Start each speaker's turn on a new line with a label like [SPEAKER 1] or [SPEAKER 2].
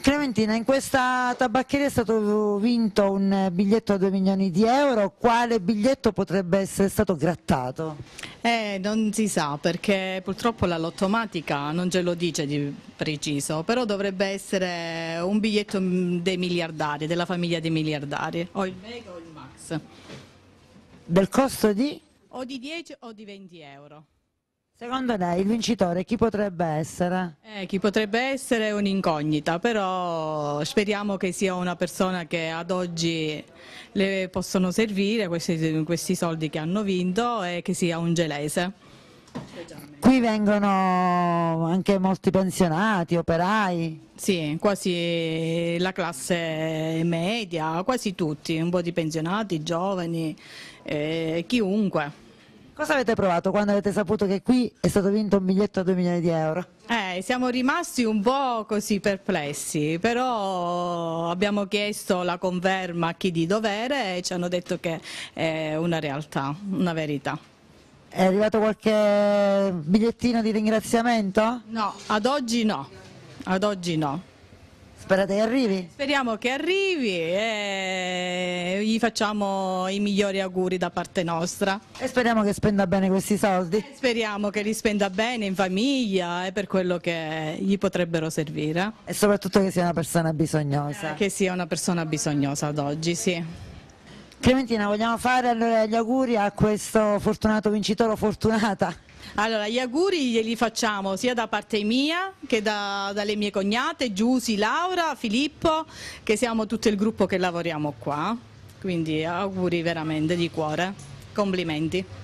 [SPEAKER 1] Clementina, in questa tabaccheria è stato vinto un biglietto a 2 milioni di euro, quale biglietto potrebbe essere stato grattato?
[SPEAKER 2] Eh, non si sa perché purtroppo la lottomatica non ce lo dice di preciso, però dovrebbe essere un biglietto mm, dei miliardari, della famiglia dei miliardari, o il Mega o il Max. Del costo di? O di 10 o di 20 euro.
[SPEAKER 1] Secondo lei il vincitore chi potrebbe essere?
[SPEAKER 2] Eh, chi potrebbe essere è un'incognita, però speriamo che sia una persona che ad oggi le possono servire questi, questi soldi che hanno vinto e che sia un gelese.
[SPEAKER 1] Qui vengono anche molti pensionati, operai?
[SPEAKER 2] Sì, quasi la classe media, quasi tutti, un po' di pensionati, giovani, eh, chiunque.
[SPEAKER 1] Cosa avete provato quando avete saputo che qui è stato vinto un biglietto a 2 milioni di euro?
[SPEAKER 2] Eh, siamo rimasti un po' così perplessi, però abbiamo chiesto la conferma a chi di dovere e ci hanno detto che è una realtà, una verità.
[SPEAKER 1] È arrivato qualche bigliettino di ringraziamento? No, ad oggi
[SPEAKER 2] no, ad oggi no. Sperate che arrivi? Speriamo che arrivi e gli facciamo i migliori auguri da parte nostra. E speriamo che spenda bene questi soldi. Speriamo che li spenda bene in famiglia e per quello che gli potrebbero servire. E soprattutto che sia una persona bisognosa. Eh, che sia una persona bisognosa ad oggi, sì. Clementina,
[SPEAKER 1] vogliamo fare allora gli auguri a questo fortunato vincitore o fortunata?
[SPEAKER 2] Allora, gli auguri glieli facciamo sia da parte mia che da, dalle mie cognate, Giusi, Laura, Filippo, che siamo tutto il gruppo che lavoriamo qua. Quindi auguri veramente di cuore, complimenti.